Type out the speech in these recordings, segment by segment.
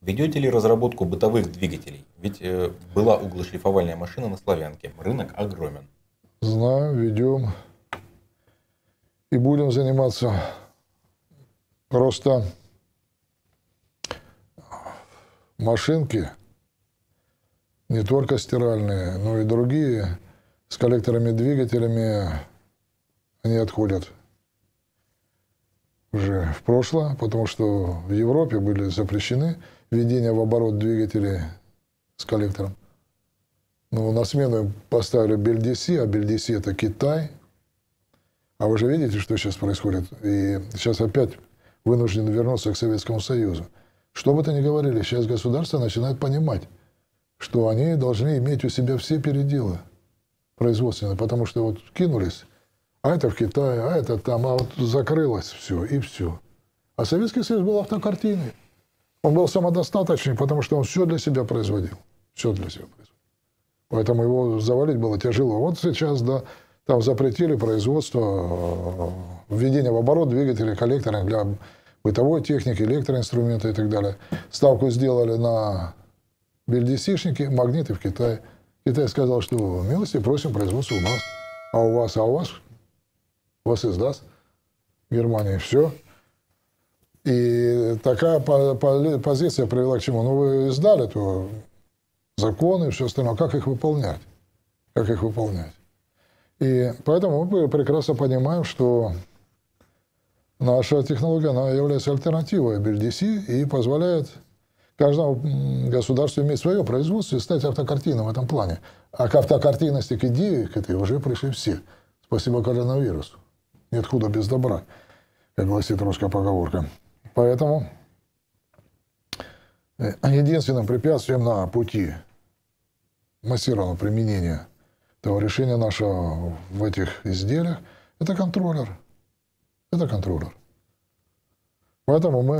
Ведете ли разработку бытовых двигателей? Ведь э, была углошлифовальная машина на Славянке. Рынок огромен. Знаю, ведем. И будем заниматься. Просто машинки, не только стиральные, но и другие, с коллекторами, двигателями, они отходят уже в прошлое, потому что в Европе были запрещены введение в оборот двигателей с коллектором. Ну, на смену поставили Бельдиси, а Бельдиси это Китай. А вы же видите, что сейчас происходит. И сейчас опять вынужден вернуться к Советскому Союзу. Что бы то ни говорили, сейчас государство начинает понимать, что они должны иметь у себя все переделы производственные, потому что вот кинулись, а это в Китае, а это там, а вот закрылось все, и все. А Советский Союз был автокартиной. Он был самодостаточен, потому что он все для себя производил. Все для себя производил. Поэтому его завалить было тяжело. Вот сейчас, да, там запретили производство, э, введение в оборот двигателей, коллекторов для бытовой техники, электроинструмента и так далее. Ставку сделали на бельдесишники, магниты в Китае. Китай сказал, что милости просим производство у нас. А у вас, а у вас? Вас издаст Германия. Все. И такая позиция привела к чему? Ну, вы издали то законы и все остальное. Как их выполнять? Как их выполнять? И поэтому мы прекрасно понимаем, что наша технология она является альтернативой BLDC и позволяет каждому государству иметь свое производство и стать автокартиной в этом плане. А к автокартинности, к идее, к этой уже пришли все. Спасибо коронавирусу. Нет худа без добра, как гласит русская поговорка. Поэтому э, единственным препятствием на пути массированного применения этого решения нашего в этих изделиях это контроллер. Это контроллер. Поэтому мы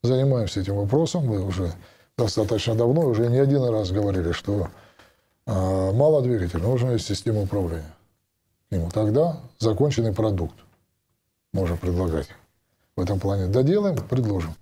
и занимаемся этим вопросом. Мы уже достаточно давно, уже не один раз говорили, что э, мало двигателя, нужна есть система управления. И тогда законченный продукт можно предлагать в этом плане доделаем, предложим.